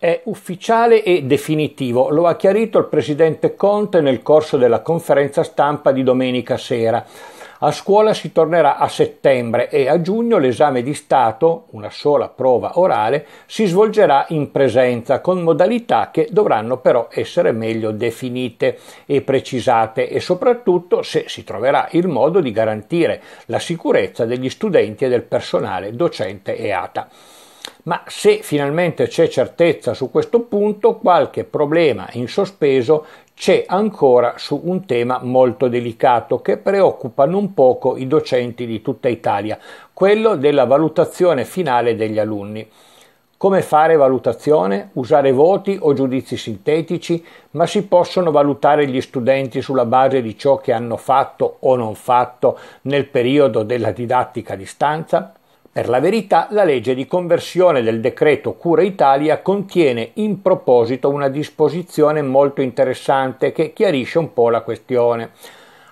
è ufficiale e definitivo, lo ha chiarito il presidente Conte nel corso della conferenza stampa di domenica sera. A scuola si tornerà a settembre e a giugno l'esame di Stato, una sola prova orale, si svolgerà in presenza con modalità che dovranno però essere meglio definite e precisate e soprattutto se si troverà il modo di garantire la sicurezza degli studenti e del personale docente e ATA ma se finalmente c'è certezza su questo punto, qualche problema in sospeso c'è ancora su un tema molto delicato che preoccupa non poco i docenti di tutta Italia, quello della valutazione finale degli alunni. Come fare valutazione? Usare voti o giudizi sintetici? Ma si possono valutare gli studenti sulla base di ciò che hanno fatto o non fatto nel periodo della didattica a distanza? Per la verità, la legge di conversione del decreto Cura Italia contiene in proposito una disposizione molto interessante che chiarisce un po' la questione.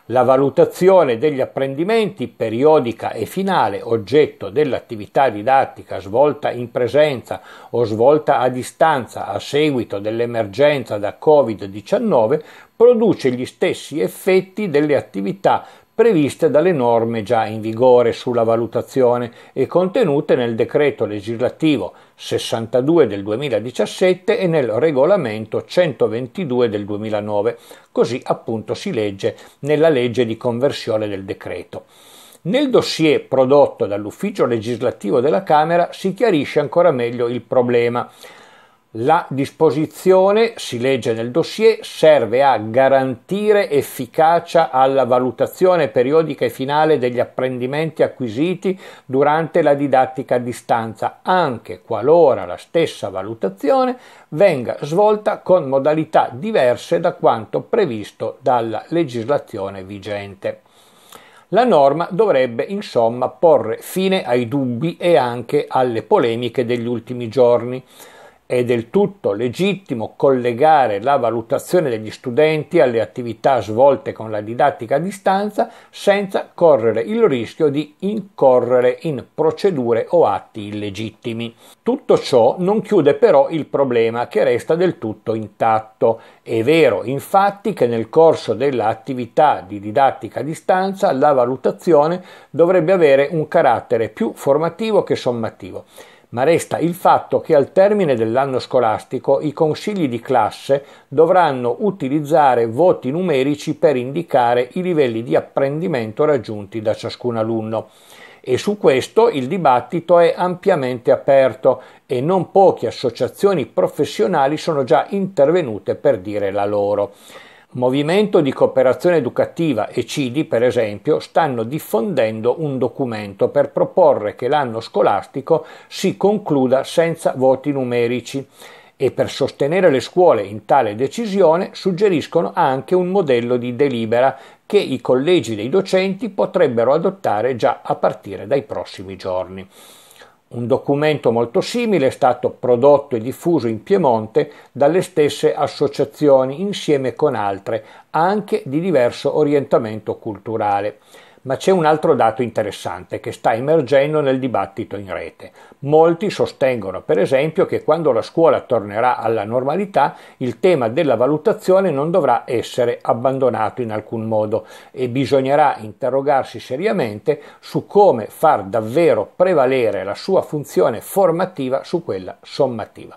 La valutazione degli apprendimenti periodica e finale oggetto dell'attività didattica svolta in presenza o svolta a distanza a seguito dell'emergenza da Covid-19 produce gli stessi effetti delle attività previste dalle norme già in vigore sulla valutazione e contenute nel decreto legislativo 62 del 2017 e nel regolamento 122 del 2009, così appunto si legge nella legge di conversione del decreto. Nel dossier prodotto dall'ufficio legislativo della Camera si chiarisce ancora meglio il problema. La disposizione, si legge nel dossier, serve a garantire efficacia alla valutazione periodica e finale degli apprendimenti acquisiti durante la didattica a distanza, anche qualora la stessa valutazione venga svolta con modalità diverse da quanto previsto dalla legislazione vigente. La norma dovrebbe insomma porre fine ai dubbi e anche alle polemiche degli ultimi giorni è del tutto legittimo collegare la valutazione degli studenti alle attività svolte con la didattica a distanza senza correre il rischio di incorrere in procedure o atti illegittimi. Tutto ciò non chiude però il problema che resta del tutto intatto. È vero infatti che nel corso dell'attività di didattica a distanza la valutazione dovrebbe avere un carattere più formativo che sommativo ma resta il fatto che al termine dell'anno scolastico i consigli di classe dovranno utilizzare voti numerici per indicare i livelli di apprendimento raggiunti da ciascun alunno. E su questo il dibattito è ampiamente aperto e non poche associazioni professionali sono già intervenute per dire la loro. Movimento di cooperazione educativa e CIDI, per esempio, stanno diffondendo un documento per proporre che l'anno scolastico si concluda senza voti numerici e per sostenere le scuole in tale decisione suggeriscono anche un modello di delibera che i collegi dei docenti potrebbero adottare già a partire dai prossimi giorni. Un documento molto simile è stato prodotto e diffuso in Piemonte dalle stesse associazioni insieme con altre, anche di diverso orientamento culturale. Ma c'è un altro dato interessante che sta emergendo nel dibattito in rete. Molti sostengono, per esempio, che quando la scuola tornerà alla normalità, il tema della valutazione non dovrà essere abbandonato in alcun modo e bisognerà interrogarsi seriamente su come far davvero prevalere la sua funzione formativa su quella sommativa.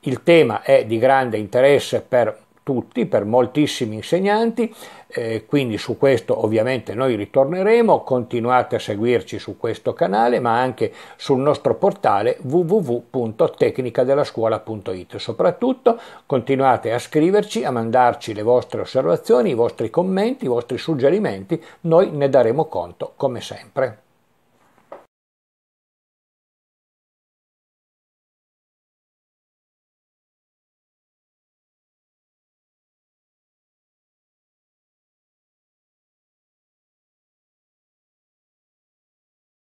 Il tema è di grande interesse per tutti, per moltissimi insegnanti, eh, quindi su questo ovviamente noi ritorneremo, continuate a seguirci su questo canale ma anche sul nostro portale www.tecnicadellascuola.it. Soprattutto continuate a scriverci, a mandarci le vostre osservazioni, i vostri commenti, i vostri suggerimenti, noi ne daremo conto come sempre.